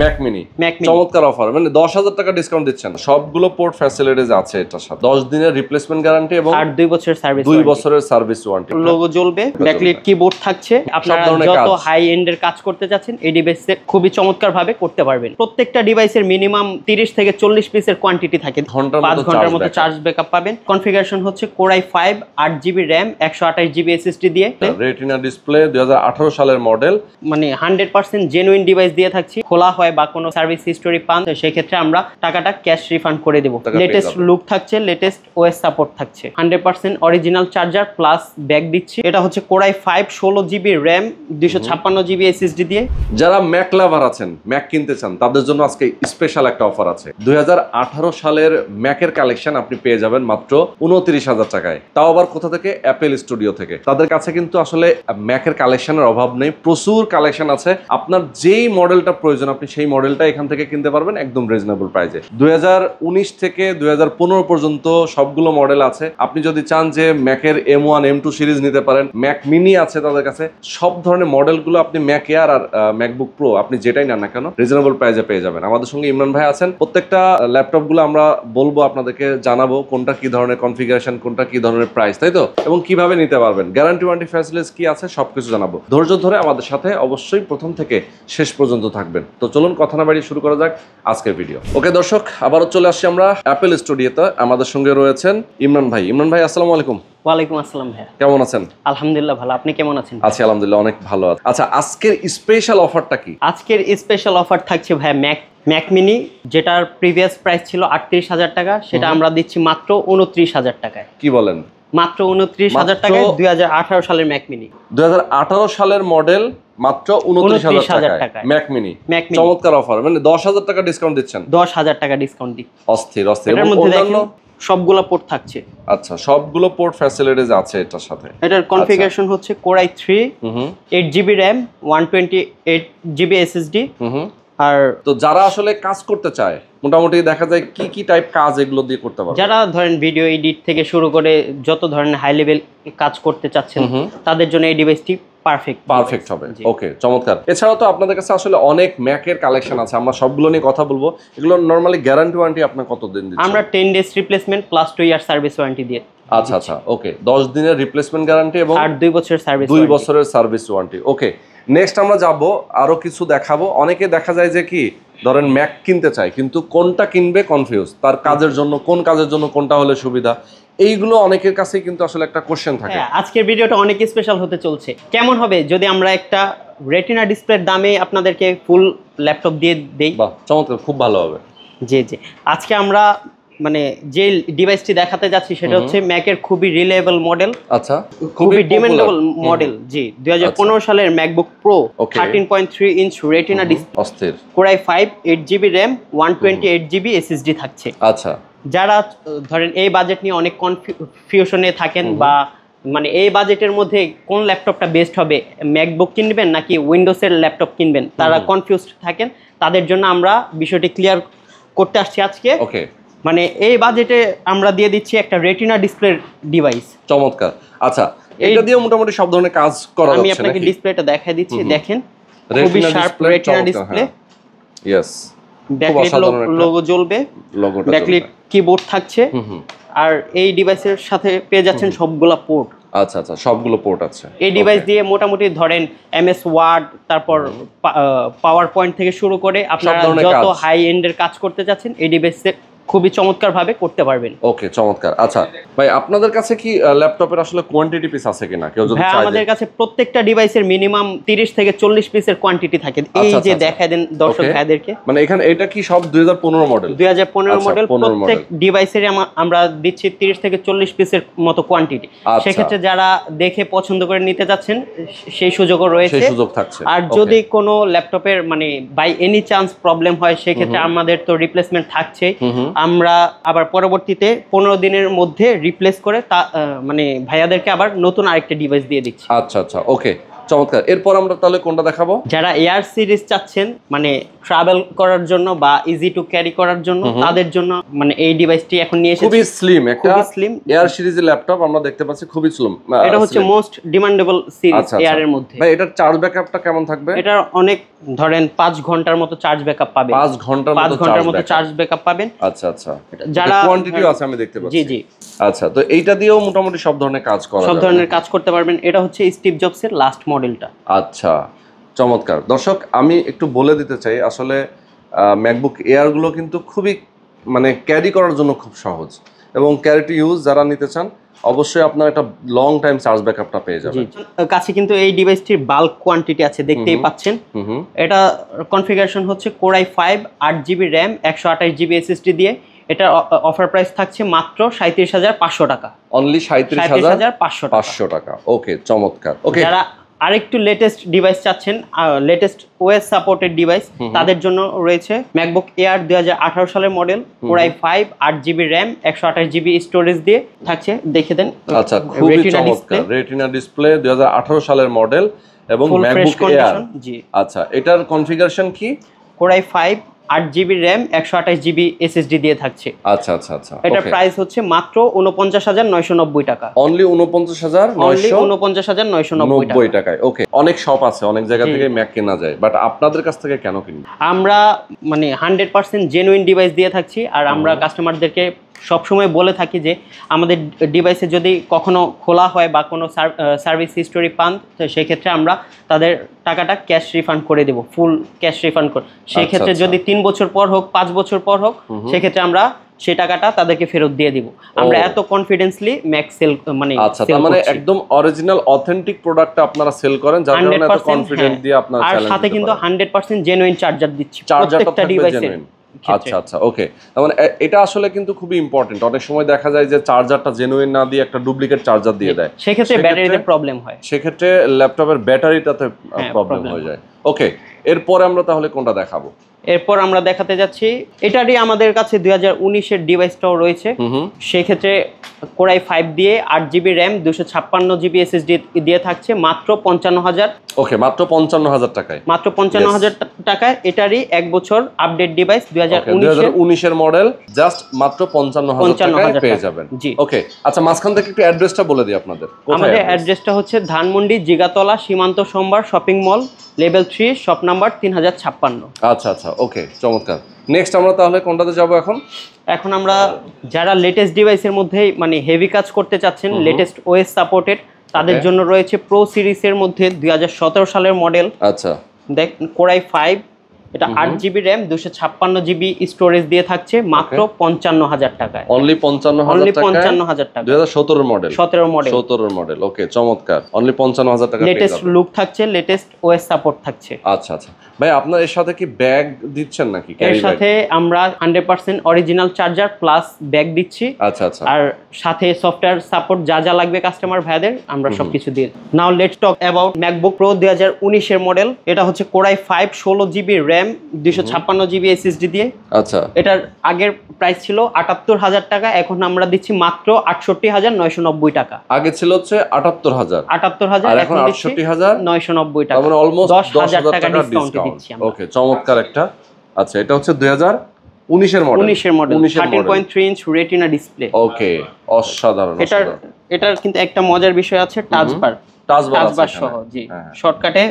Mac mini চমৎকার offer মানে দশ হাজার টাকা ডিসকাউন্ট দিচ্ছেন সবগুলো পোর্ট ফ্যাসিলিটিস আছে এটার সাথে দশ দিনের রিপ্লেসমেন্ট গ্যারান্টি এবং আর দুই বছরের সার্ভিস দুই বছরের সার্ভিস ওয়ারেন্টি লোগো জ্বলবে কিবোর্ড থাকছে আপনারা যত হাই কাজ করতে এই ডিভাইসে খুবই চমৎকার ভাবে করতে পারবেন প্রত্যেকটা ডিভাইসের মিনিমাম 30 থেকে 40 পিসের কোয়ান্টিটি থাকে ঘন্টার ঘন্টার মতো চার্জ ব্যাকআপ পাবেন কনফিগারেশন হচ্ছে core i 5 8 GB RAM 128 GB SSD দিয়ে রেটিনা ডিসপ্লে 2018 সালের মডেল মানে 100% জেনুইন ডিভাইস দিয়ে থাকছি খোলা পাওয়া হয় বা কোনো সার্ভিস হিস্টোরি পান সেক্ষেত্রে আমরা টাকাটা ক্যাশ রিফান্ড করে দেবো লেটেস্ট লুক থাকছে লেটেস্ট ওয়েস সাপোর্ট থাকছে hundred percent original charger plus bag দিচ্ছি এটা হচ্ছে কোরাই ফাইভ ষোলো জিবি র্যাম দুইশো ছাপ্পান্ন জিবি এসএসডি দিয়ে যারা ম্যাক লাভার আছেন ম্যাক কিনতে চান তাদের জন্য আজকে স্পেশাল একটা অফার আছে দুই সালের ম্যাকের কালেকশন আপনি পেয়ে যাবেন মাত্র উনত্রিশ হাজার টাকায় তাও আবার কোথা থেকে অ্যাপেল স্টুডিও থেকে তাদের কাছে কিন্তু আসলে ম্যাকের কালেকশনের অভাব নেই প্রচুর কালেকশন আছে আপনার যেই মডেলটা প্রয়োজন আপনি সেই মডেলটা এখান থেকে কিনতে পারবেন একদম রিজনেবল প্রাইজে দুই থেকে দুই পর্যন্ত সবগুলো মডেল আছে আপনি যদি চান যে ম্যাকের M one M two series নিতে পারেন ম্যাক মিনি আছে তাদের কাছে সব ধরনের মডেলগুলো আপনি ম্যাক এয়ার আর ম্যাকবুক প্রো আপনি যেটাই নেন না কেন রিজনেবল প্রাইজে পেয়ে যাবেন আমাদের সঙ্গে ইমরান ভাই আছেন প্রত্যেকটা ল্যাপটপগুলো আমরা বলবো আপনাদেরকে জানাবো কোনটা কি ধরনের কনফিগারেশন কোনটা কি ধরনের প্রাইস তাই তো এবং কিভাবে নিতে পারবেন গ্যারান্টি ওয়ান্টি ফ্যাসিলিটিস কি আছে সবকিছু জানাবো ধৈর্য ধরে আমাদের সাথে অবশ্যই প্রথম থেকে শেষ পর্যন্ত থাকবেন তো চলুন কথা না বাড়িয়ে শুরু করা যাক আজকের ভিডিও ওকে দর্শক আবারও চলে আসছি আমরা অ্যাপেল স্টুডিওতে আমাদের সঙ্গে রয়েছেন ইমরান ভাই ইমরান ভাই আসসালামু আলাইকুম আসসালাম কেমন আছেন আলহামদুলিল্লাহ ভালো আপনি কেমন আছেন আছি আলহামদুলিল্লাহ অনেক ভালো আচ্ছা আজকের স্পেশাল অফারটা কি আজকের স্পেশাল অফার থাকছে ম্যাক যেটার প্রিভিয়াস প্রাইস ছিল আটত্রিশ হাজার টাকা সেটা আমরা দিচ্ছি মাত্র উনত্রিশ হাজার টাকায় কি বলেন মাত্র উনত্রিশ হাজার টাকায় দুই হাজার সালের ম্যাক মিনি দুই সালের মডেল মাত্র উনত্রিশ হাজার টাকা ম্যাক মিনি ম্যাক মিনি চমৎকার অফার মানে দশ হাজার টাকা ডিসকাউন্ট দিচ্ছেন দশ হাজার টাকা ডিসকাউন্ট দিচ্ছি অস্থির অস্থির সবগুলো পোর্ট থাকছে আচ্ছা সবগুলো পোর্ট ফ্যাসিলিটিস আছে এটার সাথে এটার কনফিগারেশন আচ্ছা। হচ্ছে core i three eight GB RAM one twenty eight GB SSD আর তো যারা আসলে কাজ করতে চায় মোটামুটি দেখা যায় কি কি টাইপ কাজ এগুলো দিয়ে করতে পারবে যারা ধরেন ভিডিও এডিট থেকে শুরু করে যত ধরনের হাই লেভেল কাজ করতে চাচ্ছেন তাদের জন্য এই ডিভাইসটি পারফেক্ট পারফেক্ট হবে ওকে চমৎকার এছাড়াও তো আপনাদের কাছে আসলে অনেক ম্যাকের কালেকশন আছে আমরা সবগুলো নিয়ে কথা বলবো এগুলো নরমালি গ্যারান্টি ওয়ারেন্টি আপনার কত দিন দিচ্ছেন আমরা 10 days replacement plus 2 year service warranty দিয়ে আচ্ছা আচ্ছা ওকে 10 দিনের রিপ্লেসমেন্ট গ্যারান্টি এবং আর 2 বছরের সার্ভিস 2 বছরের সার্ভিস ওয়ারেন্টি ওকে নেক্সট আমরা যাব আরও কিছু দেখাবো অনেকে দেখা যায় যে কি ধরেন ম্যাক কিনতে চায় কিন্তু কোনটা কিনবে কনফিউজ তার কাজের জন্য কোন কাজের জন্য কোনটা হলে সুবিধা এইগুলো অনেকের কাছে কিন্তু আসলে একটা কোশ্চেন থাকে হ্যাঁ, আজকের ভিডিওটা অনেক স্পেশাল হতে চলছে কেমন হবে যদি আমরা একটা রেটিনা ডিসপ্লের দামে আপনাদেরকে ফুল ল্যাপটপ দিয়ে দেই চমৎকার খুব ভালো হবে জি জি আজকে আমরা মানে যে ডিভাইসটি দেখাতে যাচ্ছি সেটা হচ্ছে ম্যাকের খুবই রিলেবল মডেল আচ্ছা খুবই ডিমান্ডেবল মডেল জি 2015 আচ্ছা। সালের MacBook Pro 13.3 inch retina display অস্থির core i 5 8GB RAM 128GB SSD থাকছে আচ্ছা যারা ধরেন এই বাজেট নিয়ে অনেক কনফিউশনে থাকেন বা মানে এই বাজেটের মধ্যে কোন ল্যাপটপটা বেস্ট হবে ম্যাকবুক কিনবেন নাকি উইন্ডোজের ল্যাপটপ কিনবেন তারা কনফিউজড থাকেন তাদের জন্য আমরা বিষয়টি ক্লিয়ার করতে আসছি আজকে ওকে মানে এই বাজেটে আমরা দিয়ে দিচ্ছি একটা রেটিনা ডিসপ্লে ডিভাইস চমৎকার আচ্ছা এটা দিয়ে মোটামুটি সব ধরনের কাজ করা যাচ্ছে আমি আপনাকে ডিসপ্লেটা দেখায় দিচ্ছি দেখেন খুবই sharp retina display yes logo জ্বলবে কিবোর্ড থাকছে আর এই ডিভাইসের সাথে পেয়ে যাচ্ছেন সবগুলা পোর্ট আচ্ছা আচ্ছা সবগুলো পোর্ট আছে এই ডিভাইস দিয়ে মোটামুটি ধরেন এমএস ওয়ার্ড তারপর পাওয়ার পয়েন্ট থেকে শুরু করে আপনারা যত হাই এন্ডের কাজ করতে চাচ্ছেন এই ডিভাইসের খুবই চমৎকারভাবে করতে পারবেন ওকে চমৎকার আচ্ছা ভাই আপনাদের কাছে কি ল্যাপটপের আসলে কোয়ান্টিটি পিস আছে কিনা কেউ যদি চায় আমাদের কাছে প্রত্যেকটা ডিভাইসের মিনিমাম 30 থেকে 40 পিসের কোয়ান্টিটি থাকে আচ্ছা, এই আচ্ছা, যে আচ্ছা। দেখায় দেন দর্শক ভাইদেরকে মানে এখানে এটা কি সব 2015 মডেল 2015 মডেল প্রত্যেক ডিভাইসের আমরা দিচ্ছি 30 থেকে 40 পিসের মতো কোয়ান্টিটি সেই ক্ষেত্রে যারা দেখে পছন্দ করে নিতে যাচ্ছেন সেই সুযোগও রয়েছে সেই সুযোগ থাকছে আর যদি কোনো ল্যাপটপের মানে বাই এনি চান্স প্রবলেম হয় সেই ক্ষেত্রে আমাদের তো রিপ্লেসমেন্ট থাকছে আমরা আবার পরবর্তীতে পনেরো দিনের মধ্যে রিপ্লেস করে তা মানে ভাইয়াদেরকে আবার নতুন আরেকটা ডিভাইস দিয়ে দিচ্ছি আচ্ছা আচ্ছা ওকে চমৎকার এরপর আমরা তাহলে কোনটা দেখাবো যারা এয়ার সিরিজ চাচ্ছেন মানে ট্রাভেল করার জন্য বা ইজি টু ক্যারি করার জন্য তাদের জন্য মানে এই ডিভাইসটি এখন নিয়ে খুবই স্লিম একটা স্লিম এয়ার সিরিজের ল্যাপটপ আমরা দেখতে পাচ্ছি খুবই স্লিম এটা হচ্ছে মোস্ট ডিমান্ডেবল সিরিজ এয়ার এর মধ্যে ভাই এটার চার্জ ব্যাকআপটা কেমন থাকবে এটা অনেক ধরেন 5 ঘন্টার মতো চার্জ ব্যাকআপ পাবেন 5 ঘন্টার মতো 5 ঘন্টার মতো চার্জ ব্যাকআপ পাবেন আচ্ছা আচ্ছা যারা কোয়ান্টিটিও আছে আমি দেখতে পাচ্ছি জি জি আচ্ছা তো এইটা দিয়েও মোটামুটি সব ধরনের কাজ করা সব ধরনের কাজ করতে পারবেন এটা হচ্ছে স্টিভ জবস এর লাস্ট মডেলটা আচ্ছা চমৎকার দর্শক আমি একটু বলে দিতে চাই আসলে ম্যাকবুক এয়ারগুলো কিন্তু খুবই মানে ক্যারি করার জন্য খুব সহজ এবং ক্যারি টু ইউজ যারা নিতে চান অবশ্যই আপনার একটা লং টাইম চার্জ ব্যাকআপটা পেয়ে যাবেন কাছে কিন্তু এই ডিভাইসটির বাল্ক কোয়ান্টিটি আছে দেখতেই পাচ্ছেন এটা কনফিগারেশন হচ্ছে কোরাই ফাইভ আট জিবি র্যাম একশো আঠাশ জিবি এসএসডি দিয়ে এটা অফার প্রাইস থাকছে মাত্র সাঁত্রিশ হাজার পাঁচশো টাকা অনলি সাঁত্রিশ হাজার পাঁচশো পাঁচশো টাকা ওকে চমৎকার ওকে যারা আরেকটু লেটেস্ট ডিভাইস চাচ্ছেন লেটেস্ট ওএস সাপোর্টেড ডিভাইস তাদের জন্য রয়েছে ম্যাকবুক এয়ার দুই সালের মডেল ওরাই ফাইভ আট জিবি র্যাম একশো আঠাশ জিবি স্টোরেজ দিয়ে থাকছে দেখে দেন আচ্ছা খুবই চমৎকার রেটিনা ডিসপ্লে দুই সালের মডেল এবং ম্যাকবুক এয়ার আচ্ছা এটার কনফিগারেশন কি ওরাই ফাইভ আট জিবি র্যাম একশো আঠাশ জিবি এসএসডি দিয়ে থাকছে আচ্ছা আচ্ছা আচ্ছা এটা প্রাইস হচ্ছে মাত্র উনপঞ্চাশ হাজার নয়শো নব্বই টাকা অনলি উনপঞ্চাশ হাজার উনপঞ্চাশ হাজার নয়শো নব্বই টাকায় ওকে অনেক শপ আছে অনেক জায়গা থেকে ম্যাক কেনা যায় বাট আপনাদের কাছ থেকে কেন কিনবো আমরা মানে হান্ড্রেড পার্সেন্ট জেনুইন ডিভাইস দিয়ে থাকছি আর আমরা কাস্টমারদেরকে সবসময় বলে থাকি যে আমাদের ডিভাইসে যদি কখনো খোলা হয় বা কোনো সার্ভিস হিস্টোরি পান তো সেক্ষেত্রে আমরা তাদের টাকাটা ক্যাশ রিফান্ড করে দেব ফুল ক্যাশ রিফান্ড করে আচ্ছা, সেক্ষেত্রে আচ্ছা। যদি তিন বছর পর হোক পাঁচ বছর পর হোক সেক্ষেত্রে আমরা সে টাকাটা তাদেরকে ফেরত দিয়ে দিব আমরা এত কনফিডেন্সলি ম্যাক্স সেল মানে আচ্ছা তার মানে একদম অরিজিনাল অথেন্টিক প্রোডাক্টটা আপনারা সেল করেন যার কারণে এত কনফিডেন্ট হ্যাঁ। দিয়ে আপনারা আর সাথে কিন্তু 100% জেনুইন চার্জার দিচ্ছি প্রত্যেকটা ডিভাইসে আচ্ছা আচ্ছা ওকে মানে এটা আসলে কিন্তু খুবই ইম্পর্টেন্ট অনেক সময় দেখা যায় যে চার্জারটা জেনুইন না দিয়ে একটা ডুপ্লিকেট চার্জার দিয়ে দেয় সেক্ষেত্রে ব্যাটারিতে প্রবলেম হয় সেক্ষেত্রে ল্যাপটপের ব্যাটারিটাতে প্রবলেম হয়ে যায় ওকে এরপরে আমরা তাহলে কোনটা দেখাবো এরপর আমরা দেখাতে যাচ্ছি এটারই আমাদের কাছে দুই হাজার উনিশের ডিভাইসটাও রয়েছে সেক্ষেত্রে কোরাই ফাইভ দিয়ে আট জিবি র্যাম দুশো ছাপ্পান্ন জিবি এসএসডি দিয়ে থাকছে মাত্র পঞ্চান্ন হাজার ওকে মাত্র পঞ্চান্ন হাজার টাকায় মাত্র পঞ্চান্ন হাজার টাকায় এটারই এক বছর আপডেট ডিভাইস দুই হাজার উনিশের মডেল জাস্ট মাত্র পঞ্চান্ন হাজার পেয়ে যাবেন জি ওকে আচ্ছা মাঝখান থেকে একটু অ্যাড্রেসটা বলে দিই আপনাদের আমাদের অ্যাড্রেসটা হচ্ছে Dhanmondi Jigatola Shimanto Shambhar shopping mall level three shop number তিন হাজার ছাপ্পান্ন আচ্ছা আচ্ছা ওকে আচ্ছা, চমৎকার নেক্সট আমরা তাহলে কোনটাতে যাব এখন এখন আমরা যারা লেটেস্ট ডিভাইসের মধ্যে মানে হেভি কাজ করতে চাচ্ছেন লেটেস্ট ওএস সাপোর্টেড তাদের জন্য রয়েছে প্রো সিরিজের মধ্যে দুই সালের মডেল আচ্ছা দেখ কোরাই ফাইভ এটা আট জিবি র্যাম দুশো ছাপ্পান্ন জিবি স্টোরেজ দিয়ে থাকছে মাত্র পঞ্চান্ন হাজার টাকা অনলি পঞ্চান্ন অনলি পঞ্চান্ন হাজার টাকা দুই হাজার সতেরো মডেল সতেরো মডেল সতেরো মডেল ওকে চমৎকার অনলি পঞ্চান্ন হাজার টাকা লেটেস্ট লুক থাকছে লেটেস্ট ওয়েস সাপোর্ট থাকছে আচ্ছা আচ্ছা ভাই আপনার এর সাথে কি ব্যাগ দিচ্ছেন নাকি এর সাথে আমরা 100% অরিজিনাল চার্জার প্লাস ব্যাগ দিচ্ছি আচ্ছা আচ্ছা আর সাথে সফটওয়্যার সাপোর্ট যা যা লাগবে কাস্টমার ভাইদের আমরা সবকিছু দিই now let's talk about MacBook Pro 2019 এর মডেল এটা হচ্ছে core i 5 16 GB RAM 256 GB SSD দিয়ে আচ্ছা এটার আগের প্রাইস ছিল 78000 টাকা এখন আমরা দিচ্ছি মাত্র 68990 টাকা আগে ছিল হচ্ছে 78000 78000 এখন 68990 টাকা তার মানে অলমোস্ট 10000 টাকা ডিসকাউন্ট ওকে চমৎকার একটা আচ্ছা এটা হচ্ছে 2019 এর মডেল 19 এর model 13.3 inch retina display okay অসাধারণ এটা এটার কিন্তু একটা মজার বিষয় আছে টাচ বার হ্যাঁ, হ্যাঁ। শর্টকাটে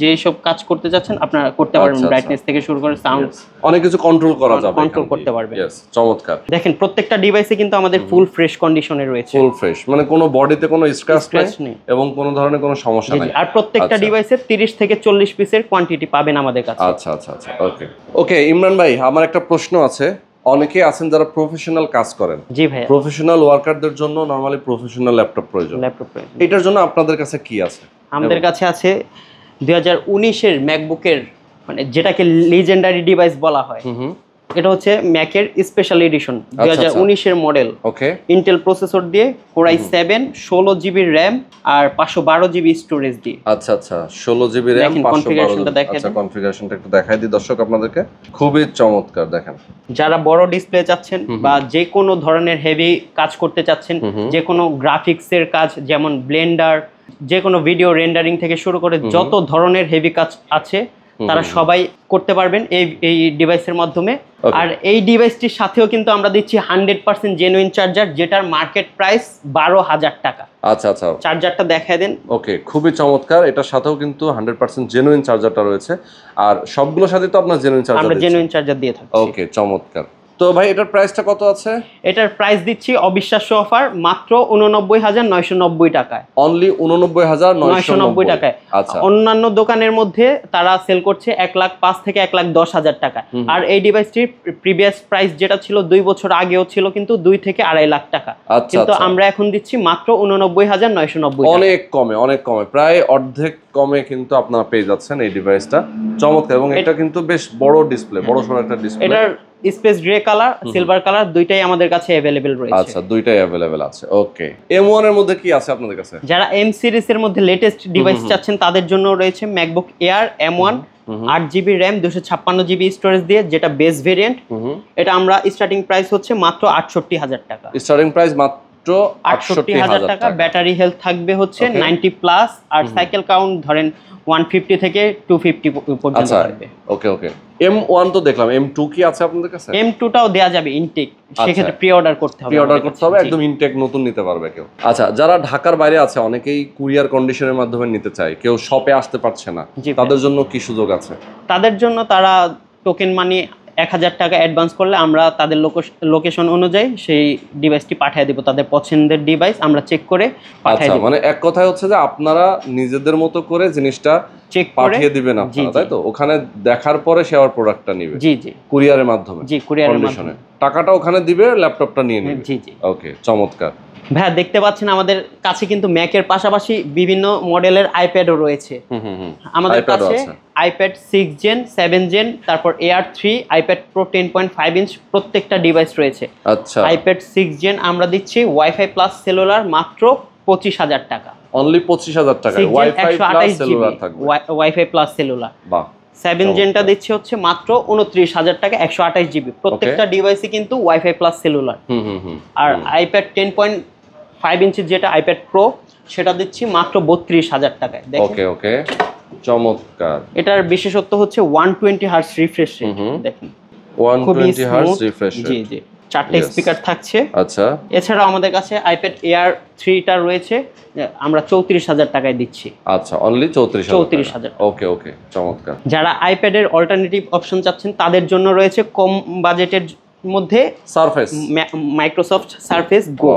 যে সব কাজ করতে যাচ্ছেন আপনারা করতে পারবেন ব্রাইটনেস আচ্ছা, আচ্ছা। থেকে শুরু করে সাউন্ড অনেক কিছু কন্ট্রোল করা যাবে কন্ট্রোল করতে পারবেন চমৎকার দেখেন প্রত্যেকটা ডিভাইসে কিন্তু আমাদের ফুল ফ্রেশ কন্ডিশনে রয়েছে ফুল ফ্রেশ মানে কোনো বডিতে কোনো স্ক্র্যাচ নেই এবং কোনো ধরনের কোনো সমস্যা নেই আর প্রত্যেকটা ডিভাইসে আচ্ছা। 30 থেকে 40 পিসের কোয়ান্টিটি পাবেন আমাদের কাছে আচ্ছা আচ্ছা আচ্ছা ওকে ওকে ইমরান ভাই আমার একটা প্রশ্ন আছে অনেকে আছেন যারা প্রফেশনাল কাজ করেন জি ভাই প্রফেশনাল ওয়ার্কারদের জন্য নরমালি প্রফেশনাল ল্যাপটপ প্রয়োজন ল্যাপটপ প্রয়োজন এটার জন্য আপনাদের কাছে কি আছে আমাদের কাছে আছে দুই হাজার উনিশের ম্যাকবুকের মানে যেটাকে লিজেন্ডারি ডিভাইস বলা হয় এটা হচ্ছে ম্যাকের স্পেশাল আচ্ছা, এডিশন আচ্ছা। দুই হাজার উনিশের মডেল ওকে ইন্টেল প্রসেসর দিয়ে কোরাই সেভেন ষোলো জিবি র্যাম আর পাঁচশো বারো জিবি স্টোরেজ দিয়ে আচ্ছা আচ্ছা ষোলো জিবি র্যাম কনফিগারেশনটা একটু দেখাই দিই দর্শক আপনাদেরকে খুবই চমৎকার দেখেন যারা বড় ডিসপ্লে চাচ্ছেন বা যে কোনো ধরনের হেভি কাজ করতে চাচ্ছেন যে কোনো গ্রাফিক্সের কাজ যেমন ব্লেন্ডার যে কোনো ভিডিও রেন্ডারিং থেকে শুরু করে যত ধরনের হেভি কাজ আছে তারা সবাই করতে পারবেন এই এই ডিভাইসের মাধ্যমে আর এই ডিভাইসটির সাথেও কিন্তু আমরা দিচ্ছি হান্ড্রেড পার্সেন্ট জেনুইন চার্জার যেটার মার্কেট প্রাইস বারো হাজার টাকা আচ্ছা আচ্ছা চার্জারটা দেখায় দেন ওকে খুবই চমৎকার এটার সাথেও কিন্তু হান্ড্রেড পার্সেন্ট জেনুইন চার্জারটা রয়েছে আর সবগুলোর সাথে তো আপনার জেনুইন চার্জার আমরা জেনুইন চার্জার দিয়ে থাকি ওকে চমৎকার তো ভাই এটার প্রাইসটা কত আছে এটার প্রাইস দিচ্ছি অবিশ্বাস্য অফার মাত্র উননব্বই হাজার নয়শো নব্বই টাকায় অনলি উননব্বই হাজার নয়শো নব্বই টাকায় আচ্ছা অন্যান্য দোকানের মধ্যে তারা সেল করছে এক লাখ পাঁচ থেকে এক লাখ দশ হাজার টাকা আর এই ডিভাইসটির প্রিভিয়াস প্রাইস যেটা ছিল দুই বছর আগেও ছিল কিন্তু দুই থেকে আড়াই লাখ টাকা আচ্ছা, কিন্তু আচ্ছা। আমরা এখন দিচ্ছি মাত্র উননব্বই হাজার নয়শো নব্বই অনেক কমে অনেক কমে প্রায় অর্ধেক কমে কিন্তু আপনারা পেয়ে যাচ্ছেন এই ডিভাইসটা চমৎকার এবং এটা কিন্তু বেশ বড় ডিসপ্লে বড় সড় একটা ডিসপ্লে এটার space grey colour silver colour দুইটাই আমাদের কাছে अवेलेबल রয়েছে আচ্ছা দুইটাই अवेलेबल আছে ওকে M1 এর মধ্যে কি আছে আপনাদের কাছে যারা M সিরিজ এর মধ্যে লেটেস্ট ডিভাইস চাচ্ছেন তাদের জন্য রয়েছে MacBook Air M1 আট জিবি র্যাম দুশো ছাপ্পান্ন জিবি স্টোরেজ দিয়ে যেটা বেস ভেরিয়েন্ট এটা আমরা স্টার্টিং প্রাইস হচ্ছে মাত্র আটষট্টি হাজার টাকা স্টার্টিং প্রাইস মাত্র আটষট্টি হাজার টাকা ব্যাটারি হেলথ থাকবে হচ্ছে নাইনটি প্লাস আর সাইকেল কাউন্ট ধরেন ওয়ান ফিফটি থেকে টু ফিফটি পর্যন্ত ওকে ওকে এম ওয়ান তো দেখলাম এম টু কি আছে আপনাদের কাছে এম দেওয়া যাবে ইনটেক আচ্ছা। সেক্ষেত্রে প্রি অর্ডার করতে হবে প্রি অর্ডার করতে হবে একদম ইনটেক নতুন নিতে পারবে কেউ আচ্ছা যারা ঢাকার বাইরে আছে অনেকেই কুরিয়ার কন্ডিশনের মাধ্যমে নিতে চায় কেউ শপে আসতে পারছে না তাদের জন্য কি সুযোগ আছে তাদের জন্য তারা টোকেন মানি এক হাজার টাকা অ্যাডভান্স করলে আমরা তাদের লোকেশন অনুযায়ী সেই ডিভাইসটি পাঠিয়ে দেবো তাদের পছন্দের ডিভাইস আমরা চেক করে পাঠিয়ে আচ্ছা, দেবো মানে এক কথায় হচ্ছে যে আপনারা নিজেদের মতো করে জিনিসটা চেক পাঠিয়ে দিবেন আপনারা তাই তো ওখানে দেখার পরে সে প্রোডাক্টটা নেবে জি জি কুরিয়ারের মাধ্যমে জি কুরিয়ারের মাধ্যমে টাকাটা ওখানে দিবে ল্যাপটপটা নিয়ে হ্যাঁ, নেবে জি জি ওকে চমৎকার ভাই দেখতে পাচ্ছেন আমাদের কাছে কিন্তু ম্যাকের পাশাপাশি বিভিন্ন মডেলের আইপ্যাডও রয়েছে আমাদের কাছে iPad six gen seven gen তারপর Air three iPad Pro ten point five inch প্রত্যেকটা ডিভাইস রয়েছে আচ্ছা আইপ্যাড সিক্স জেন আমরা দিচ্ছি ওয়াইফাই প্লাস সেলুলার মাত্র পঁচিশ হাজার টাকা অনলি পঁচিশ হাজার টাকা ওয়াইফাই প্লাস সেলুলার সেভেন জেনটা দিচ্ছে হচ্ছে মাত্র উনত্রিশ হাজার টাকা একশো আঠাশ জিবি প্রত্যেকটা ডিভাইসে কিন্তু ওয়াইফাই প্লাস সেলুলার আর আইপ্যাড টেন পয়েন্ট ফাইভ ইঞ্চির যেটা আইপ্যাড প্রো সেটা দিচ্ছি মাত্র বত্রিশ হাজার টাকায় ওকে ওকে চমৎকার এটার বিশেষত্ব হচ্ছে one twenty hertz refresh rate দেখুন ওয়ান টোয়েন্টি হার্স রিফ্রেশ জি জি চারটে স্পিকার থাকছে আচ্ছা এছাড়াও আমাদের কাছে আইপ্যাড এয়ার থ্রিটা রয়েছে আমরা চৌত্রিশ হাজার টাকায় দিচ্ছি আচ্ছা অনলি চৌত্রিশ চৌত্রিশ হাজার ওকে ওকে চমৎকার যারা আইপ্যাডের অল্টারনেটিভ অপশন চাচ্ছেন তাদের জন্য রয়েছে কম বাজেটের মধ্যে সারফেস মাইক্রোসফট সারফেস গো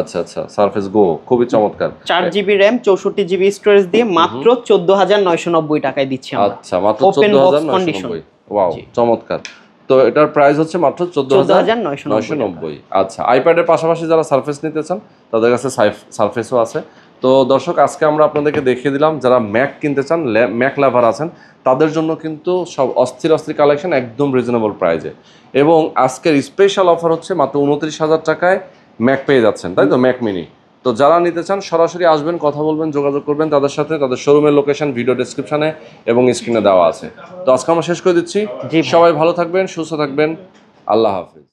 আচ্ছা আচ্ছা সারফেস গো খুবই চমৎকার চার জিবি র্যাম চৌষট্টি জিবি স্টোরেজ দিয়ে মাত্র চোদ্দ হাজার নয়শো নব্বই টাকায় দিচ্ছি আচ্ছা মাত্র ওপেন বক্স কন্ডিশন ওয়াও চমৎকার তো এটার প্রাইস হচ্ছে মাত্র চোদ্দ হাজার নয়শো নব্বই আচ্ছা আইপ্যাডের পাশাপাশি যারা সার্ফেস নিতে চান তাদের কাছে সারফেসও আছে তো দর্শক আজকে আমরা আপনাদেরকে দেখিয়ে দিলাম যারা ম্যাক কিনতে চান ম্যাক লাভার আছেন তাদের জন্য কিন্তু সব অস্থির অস্থির কালেকশন একদম রিজনেবল প্রাইজে এবং আজকের স্পেশাল অফার হচ্ছে মাত্র উনত্রিশ হাজার টাকায় ম্যাক পেয়ে যাচ্ছেন তাই তো ম্যাক মিনি তো যারা নিতে চান সরাসরি আসবেন কথা বলবেন যোগাযোগ করবেন তাদের সাথে তাদের শোরুমের লোকেশন ভিডিও ডিসক্রিপশনে এবং স্ক্রিনে দেওয়া আছে তো আজকে আমরা শেষ করে দিচ্ছি সবাই ভালো থাকবেন সুস্থ থাকবেন আল্লাহ হাফিজ